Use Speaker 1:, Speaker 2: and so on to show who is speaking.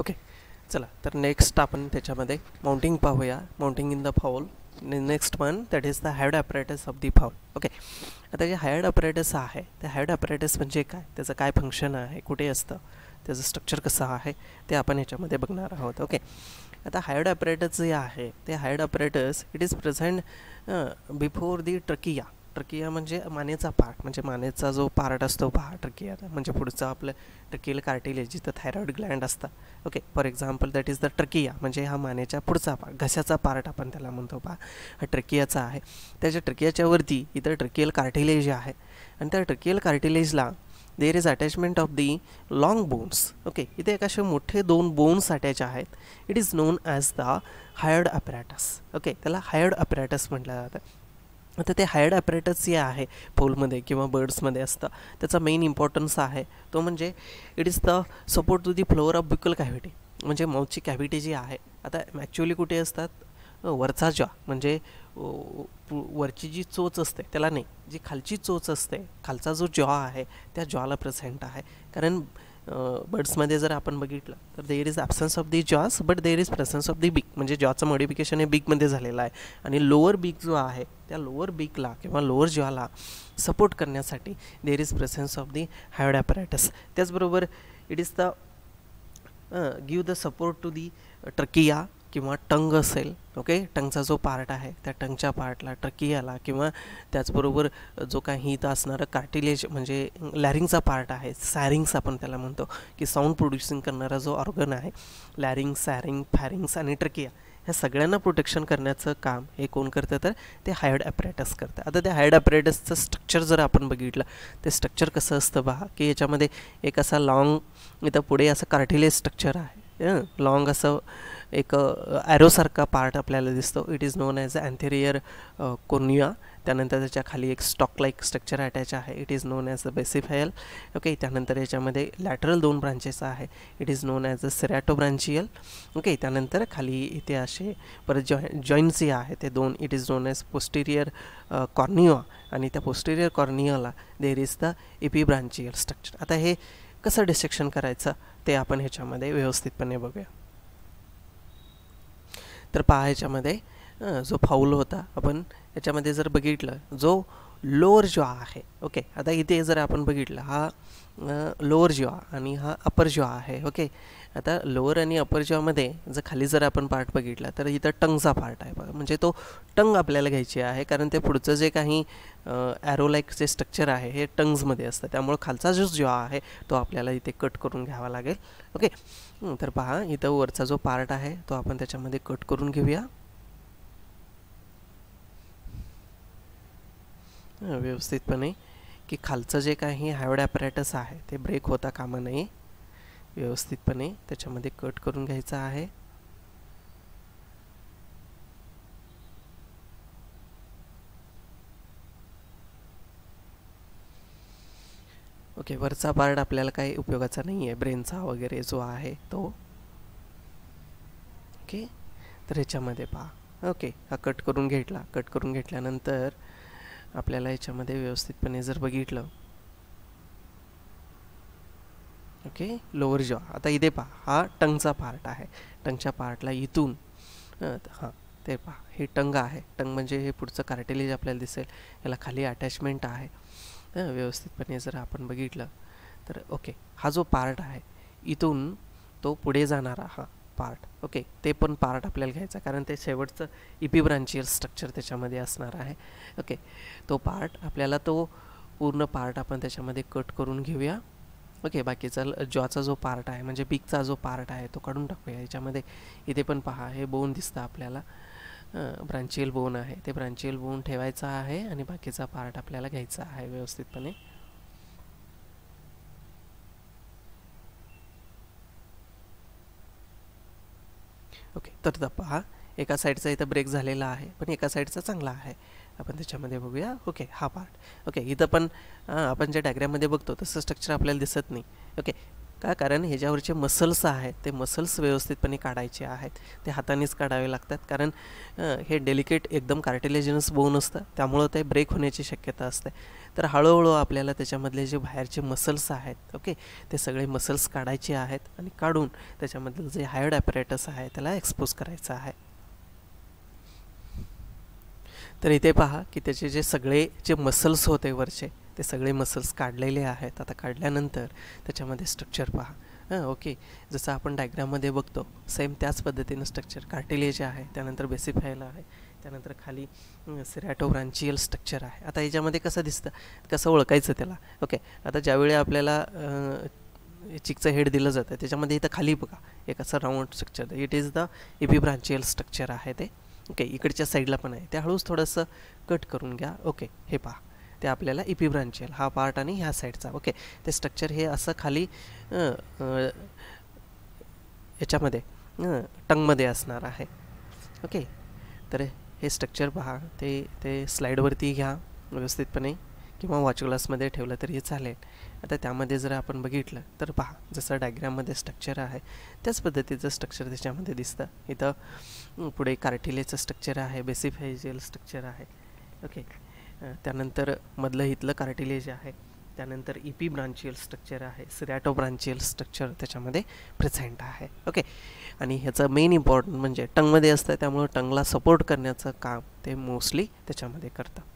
Speaker 1: okay चला तो next आपण त्याच्यामध्ये माउंटिंग पाहूया mounting in the fowl next one that is the hyoid apparatus of the fowl okay आता जे हायड अपरेटस आहे ते हायड अपरेटस म्हणजे काय फंक्शन है कुठे अत स्ट्रक्चर कसं है तो आपण ह्याच्यामध्ये बघणार आहोत ओके आता हायड ऑपरेटर्स जे है तो hyoid apparatus it is present before the trachea trachea मजे मने का पार्ट म्हणजे मानेचा जो पार्ट असतो पहा तो ट्रकिया म्हणजे पुढचा ट्रकियल कार्टिलेज जिथे थायरॉइड ग्लैंड असतात okay for example that is the trachea मजे हा मने का पुढ़ा पार्ट घशा पार्ट अपन मन तो पहा हा ट्रकियाचा आहे त्याच्या ट्रकियाच्या वरती इथं ट्रकियल कार्टिलेज है आणि त्या ट्रकियल कार्टिलेजला there is attachment of the long bones okay इथे एक असे मोठे दोन बोन्स अटैच है it is known as the hyoid apparatus okay hyoid hyoid apparatus जता है आता ते हायर्ड ॲपरेटस जे आहे फोलमध्ये किंवा बर्ड्समध्ये असतं त्याचा मेन इम्पॉर्टन्स आहे तो म्हणजे it is the support to the floor of buccal cavity म्हणजे माउथची कॅव्हिटी जी आहे आता ॲक्च्युली कुठे असतात वरचा ज्वा म्हणजे वरची जी चोच असते त्याला नाही जी खालची चोच असते खालचा जो ज्वा आहे त्या ज्वाला प्रेझेंट आहे कारण बर्ड्समध्ये अं, जर आपण बघितलं तर there is absence of the jaws but there is presence of the beak म्हणजे जॉचं मॉडिफिकेशन हे बीकमध्ये झालेलं आहे आणि लोअर बीक जो आहे त्या लोअर बीकला किंवा लोअर जॉला सपोर्ट करण्यासाठी there is presence of the hyoid apparatus त्याचबरोबर it is the give the support to the trachea कि टंग असेल ओके टंगचा जो पार्ट है तो टंग पार्टला ट्रकियाला किंवा जो का इथं असणारं कार्टिलेज म्हणजे लॅरिंगचा पार्ट है सैरिंग्स अपन मन तो की साऊंड प्रोड्युसिंग करणारा जो ऑर्गन है लॅरिंग सैरिंग फैरिंग्स आणि ट्रकिया ह्या सगळ्यांना प्रोटेक्शन करण्याचं काम ये को करतं तर करते हायर्ड आता त्या हायर्ड ॲपरेटसचं स्ट्रक्चर जर आप बघितलं तो स्ट्रक्चर कसं असतं बहा की एक लॉन्ग इतना पुढे कार्टिलेज स्ट्रक्चर है लॉन्ग अस एक ॲरोसारखा पार्ट आपल्याला दिसतो it is known as anterior cornua त्यानंतर त्याच्या एक स्टॉक लाईक स्ट्रक्चर अटॅच आहे it is known as a basihyal okay त्यानंतर याच्यामध्ये लॅटरल दोन ब्रांचेस आहे it is known as a ceratobranchial okay त्यानंतर खाली इथे असे परत जॉय जॉईन्सी आहे ते दोन it is known as posterior cornua आणि त्या पोस्टेरियर कॉर्निओला there is the epibranchial structure आता हे कसं डिसेक्शन करायचं ते आपण ह्याच्यामध्ये व्यवस्थितपणे बघूया तर पहा ह्याच्यामध्ये जो फाऊल होता आपण याच्यामध्ये जर बघितलं जो लोअर जो है ओके आता इथे जर आपण बघितलं हा लोअर जो आणि हा अपर जिवा आहे ओके आता लोअर अपर अपर मे जो खाली जर आपण पार्ट बघितला तर इथं टंगचा पार्ट है बघा तो टंग अपने घाय आहे कारण ते जे का एरोलाइक जे स्ट्रक्चर है हे टंग्समध्ये असतं त्यामुळे खालचा जो जिवा आहे तो अपने इथे कट करून घ्यावा लागेल ओके तर पहा इथं वरचा जो पार्ट है तो अपन कट करून घेऊया व्यवस्थितपणे की खालचं जे काही हायवड ॲपरेटस आहे ते ब्रेक होता कामा नये व्यवस्थितपणे त्याच्यामध्ये कट करून घ्यायचा आहे ओके वरचा पार्ट आपल्याला काही उपयोगाचा नाही आहे ब्रेनचा वगैरे जो आहे तो ओके तर ह्याच्यामध्ये पहा ओके हा कट करून घेतला कट करून घेतल्यानंतर अपने याच्यामध्ये व्यवस्थितपने जर बघितलं ओके लोअर जॉ आता इधे पहा हा टंगचा पार्ट है टंगच्या पार्टला इथून हाँ ते पहा हे टंग है टंग म्हणजे हे कार्टेलेज अपने दसेल याला खाली अटैचमेंट है व्यवस्थितपणे जर आप बघितलं ओके हा जो पार्ट है इथून तो पुढे रहा हा पार्ट ओके ते पण पार्ट आपल्याला घ्यायचा कारण ते शेवटचं इपी ब्रांचियल स्ट्रक्चर त्याच्यामध्ये असणार आहे ओके तो पार्ट आपल्याला तो पूर्ण पार्ट आपण त्याच्यामध्ये कट करून घेऊया ओके बाकीचा जॉचा जो पार्ट आहे म्हणजे बिकचा जो पार्ट आहे तो काढून टाकूया याच्यामध्ये इथे पण पहा हे बोन दिसतं आपल्याला ब्रांचियल बोन आहे ते ब्रांचियल बोन ठेवायचा आहे आणि बाकीचा पार्ट आपल्याला घ्यायचा आहे व्यवस्थितपणे ओके तर द पहा एका साईडचा इथं ब्रेक है आहे पण एका साईडचा चांगला है अपन त्याच्यामध्ये बघूया ओके हा पार्ट ओके इथं पण अं, आपण ज्या डायग्राममध्ये बघतो तसं स्ट्रक्चर आपल्याला दिसत नाही ओके का कारण ह्याच्यावरचे मसल्स आहेत ते मसल्स व्यवस्थितपणे काढायचे आहेत ते हातानेच काढावे लागतात कारण हे डेलिकेट एकदम कार्टिलेजनस बोन असतं त्यामुळं ते ब्रेक होण्याची शक्यता असते तर हळूहळू आपल्याला त्याच्यामधले जे बाहेरचे मसल्स आहेत ओके ते सगळे मसल्स काढायचे आहेत आणि काढून त्याच्यामधलं जे हायड ॲपरेटस आहे त्याला एक्सपोज करायचं आहे तर इथे पहा की त्याचे जे सगळे जे मसल्स होते वरचे ते सगळे मसल्स काढलेले आहेत आता काढल्यानंतर त्याच्यामध्ये स्ट्रक्चर पहा हां ओके जसं आपण डायग्राममध्ये बघतो सेम त्याच पद्धतीनं स्ट्रक्चर जे आहे त्यानंतर बेसिक आहे त्यानंतर खाली सिरॅटोब्रांचियल स्ट्रक्चर आहे आता याच्यामध्ये कसं दिसतं कसं ओळखायचं त्याला ओके आता ज्यावेळी आपल्याला चिकचं हेड दिलं जातं त्याच्यामध्ये इथं खाली बघा एक असं round structure it is the branchial structure आहे ते ओके इकडच्या साईडला पण आहे त्या हळूच थोडंसं कट करून घ्या ओके हे पहा ते आपल्याला येईल हा पार्ट आणि ह्या साईडचा ओके ते स्ट्रक्चर हे असं खाली याच्यामध्ये टंगमध्ये असणार आहे ओके तर हे स्ट्रक्चर पहा ते ते स्लाईडवरती घ्या व्यवस्थितपणे किंवा वॉच ग्लासमध्ये ठेवलं तरी चालेल आता त्यामध्ये जर आपण बघितलं तर पहा जसं डायग्रॅममध्ये स्ट्रक्चर आहे त्याच पद्धतीचं स्ट्रक्चर त्याच्यामध्ये दिसतं इथं पुढे कार्टिलेचं स्ट्रक्चर आहे बेसिफायजियल स्ट्रक्चर आहे ओके त्यानंतर मधलं हितलं कार्टिलेज आहे त्यानंतर इपी ब्रांचियल स्ट्रक्चर आहे सिरॅटो ब्रांचियल स्ट्रक्चर त्याच्यामध्ये प्रेझेंट आहे ओके आणि ह्याचं मेन इम्पॉर्टंट म्हणजे टंगमध्ये असतं त्यामुळं टंगला सपोर्ट करण्याचं काम ते मोस्टली त्याच्यामध्ये करतं